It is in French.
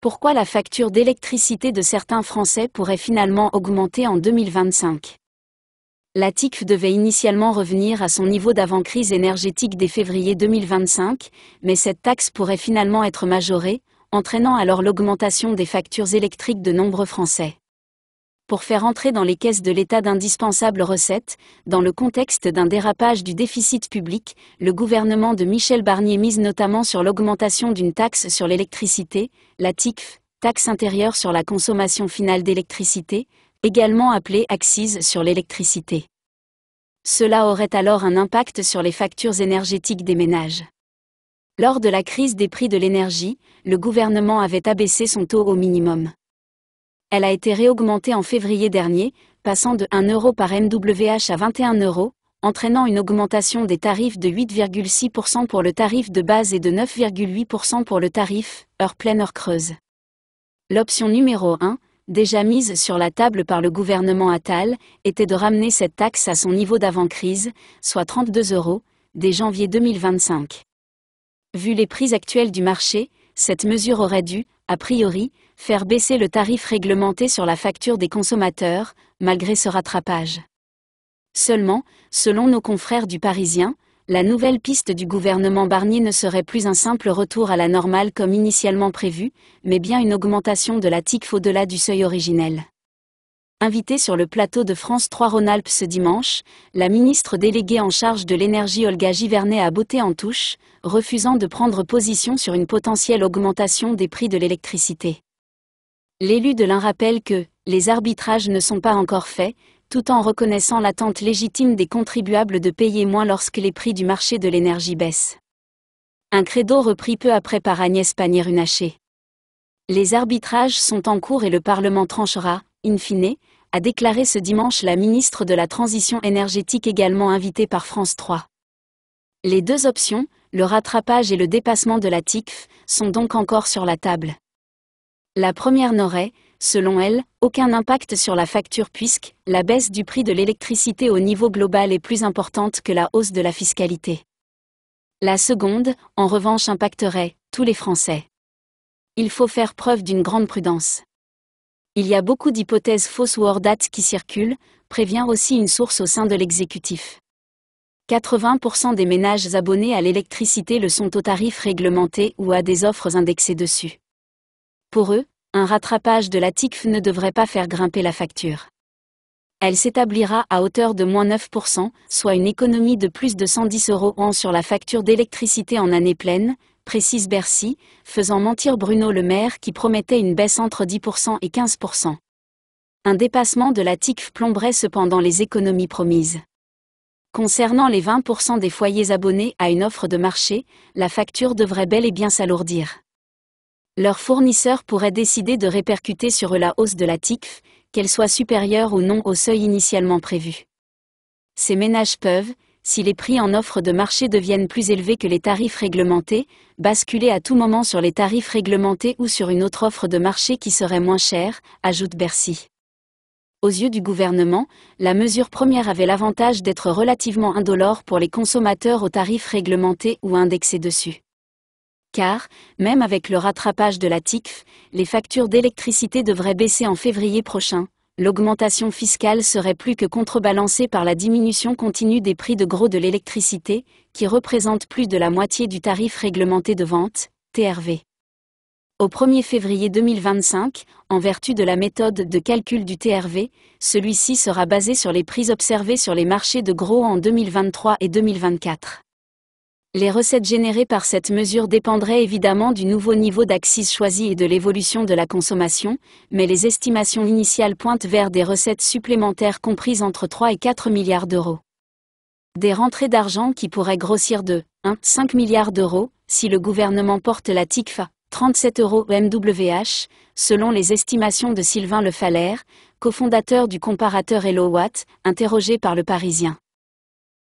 pourquoi la facture d'électricité de certains Français pourrait finalement augmenter en 2025. La TICF devait initialement revenir à son niveau d'avant-crise énergétique dès février 2025, mais cette taxe pourrait finalement être majorée, entraînant alors l'augmentation des factures électriques de nombreux Français pour faire entrer dans les caisses de l'État d'indispensables recettes, dans le contexte d'un dérapage du déficit public, le gouvernement de Michel Barnier mise notamment sur l'augmentation d'une taxe sur l'électricité, la TICF, taxe intérieure sur la consommation finale d'électricité, également appelée Axis sur l'électricité. Cela aurait alors un impact sur les factures énergétiques des ménages. Lors de la crise des prix de l'énergie, le gouvernement avait abaissé son taux au minimum. Elle a été réaugmentée en février dernier, passant de 1 euro par MWH à 21 euros, entraînant une augmentation des tarifs de 8,6% pour le tarif de base et de 9,8% pour le tarif heure pleine heure creuse. L'option numéro 1, déjà mise sur la table par le gouvernement Attal, était de ramener cette taxe à son niveau d'avant-crise, soit 32 euros, dès janvier 2025. Vu les prix actuels du marché, cette mesure aurait dû, a priori, faire baisser le tarif réglementé sur la facture des consommateurs, malgré ce rattrapage. Seulement, selon nos confrères du Parisien, la nouvelle piste du gouvernement Barnier ne serait plus un simple retour à la normale comme initialement prévu, mais bien une augmentation de la TICF au-delà du seuil originel. Invitée sur le plateau de France 3 Rhône-Alpes ce dimanche, la ministre déléguée en charge de l'énergie Olga Givernet a botté en touche, refusant de prendre position sur une potentielle augmentation des prix de l'électricité. L'élu de l'un rappelle que les arbitrages ne sont pas encore faits, tout en reconnaissant l'attente légitime des contribuables de payer moins lorsque les prix du marché de l'énergie baissent. Un credo repris peu après par Agnès Pannier-Runacher. Les arbitrages sont en cours et le Parlement tranchera, in fine, a déclaré ce dimanche la ministre de la Transition énergétique également invitée par France 3. Les deux options, le rattrapage et le dépassement de la TICF, sont donc encore sur la table. La première n'aurait, selon elle, aucun impact sur la facture puisque la baisse du prix de l'électricité au niveau global est plus importante que la hausse de la fiscalité. La seconde, en revanche, impacterait tous les Français. Il faut faire preuve d'une grande prudence. Il y a beaucoup d'hypothèses fausses ou hors date qui circulent, prévient aussi une source au sein de l'exécutif. 80% des ménages abonnés à l'électricité le sont au tarif réglementé ou à des offres indexées dessus. Pour eux, un rattrapage de la TICF ne devrait pas faire grimper la facture. Elle s'établira à hauteur de moins 9%, soit une économie de plus de 110 euros en sur la facture d'électricité en année pleine, précise Bercy, faisant mentir Bruno Le Maire qui promettait une baisse entre 10% et 15%. Un dépassement de la TICF plomberait cependant les économies promises. Concernant les 20% des foyers abonnés à une offre de marché, la facture devrait bel et bien s'alourdir. Leurs fournisseurs pourraient décider de répercuter sur eux la hausse de la TICF, qu'elle soit supérieure ou non au seuil initialement prévu. Ces ménages peuvent, si les prix en offre de marché deviennent plus élevés que les tarifs réglementés, basculer à tout moment sur les tarifs réglementés ou sur une autre offre de marché qui serait moins chère, ajoute Bercy. Aux yeux du gouvernement, la mesure première avait l'avantage d'être relativement indolore pour les consommateurs aux tarifs réglementés ou indexés dessus. Car, même avec le rattrapage de la TICF, les factures d'électricité devraient baisser en février prochain, l'augmentation fiscale serait plus que contrebalancée par la diminution continue des prix de gros de l'électricité, qui représente plus de la moitié du tarif réglementé de vente, TRV. Au 1er février 2025, en vertu de la méthode de calcul du TRV, celui-ci sera basé sur les prix observés sur les marchés de gros en 2023 et 2024. Les recettes générées par cette mesure dépendraient évidemment du nouveau niveau d'axis choisi et de l'évolution de la consommation, mais les estimations initiales pointent vers des recettes supplémentaires comprises entre 3 et 4 milliards d'euros. Des rentrées d'argent qui pourraient grossir de 1, 5 milliards d'euros, si le gouvernement porte la TICFA, 37 euros MWH, selon les estimations de Sylvain Le Faller, cofondateur du comparateur HelloWatt, interrogé par le Parisien.